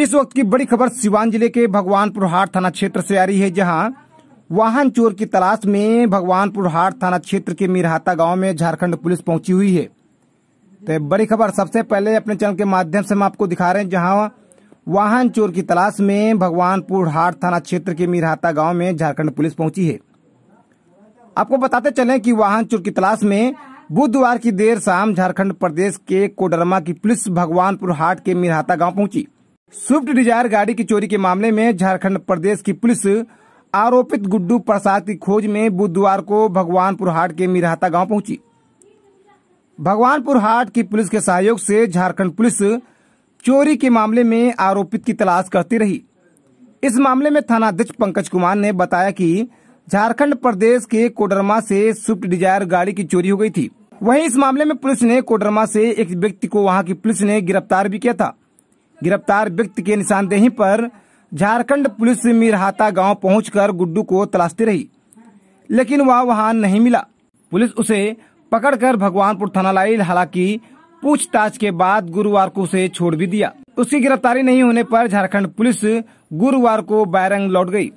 इस वक्त की बड़ी खबर सिवान जिले के भगवानपुर हाट थाना क्षेत्र से आ रही है जहां वाहन चोर की तलाश में भगवानपुर हाट थाना क्षेत्र के मिरहाता गांव में झारखंड पुलिस पहुंची हुई है तो बड़ी खबर सबसे पहले अपने चैनल के माध्यम से हम आपको दिखा रहे हैं जहां वाहन चोर की तलाश में भगवानपुर हाट थाना क्षेत्र के मिरहाता गाँव में झारखंड पुलिस पहुंची है आपको बताते चले की वाहन चोर की तलाश में बुधवार की देर शाम झारखंड प्रदेश के कोडरमा की पुलिस भगवानपुर हाट के मिरहाता गांव पहुंची स्विफ्ट डिजायर गाड़ी की चोरी के मामले में झारखंड प्रदेश की पुलिस आरोपित गुड्डू प्रसाद की खोज में बुधवार को भगवानपुर हाट के मिराहता गांव पहुंची भगवानपुर हाट की पुलिस के सहयोग से झारखंड पुलिस चोरी के मामले में आरोपित की तलाश करती रही इस मामले में थानाध्यक्ष पंकज कुमार ने बताया कि झारखंड प्रदेश के कोडरमा से स्विफ्ट डिजायर गाड़ी की चोरी हो गई थी वहीं इस मामले में पुलिस ने कोडरमा से एक व्यक्ति को वहां की पुलिस ने गिरफ्तार भी किया था गिरफ्तार व्यक्ति के निशानदेही पर झारखंड पुलिस मिरहाता गांव पहुंचकर गुड्डू को तलाशती रही लेकिन वह वहां नहीं मिला पुलिस उसे पकड़कर भगवानपुर थाना लाई हालांकि पूछताछ के बाद गुरुवार को उसे छोड़ भी दिया उसकी गिरफ्तारी नहीं होने पर झारखंड पुलिस गुरुवार को बैरंग लौट गई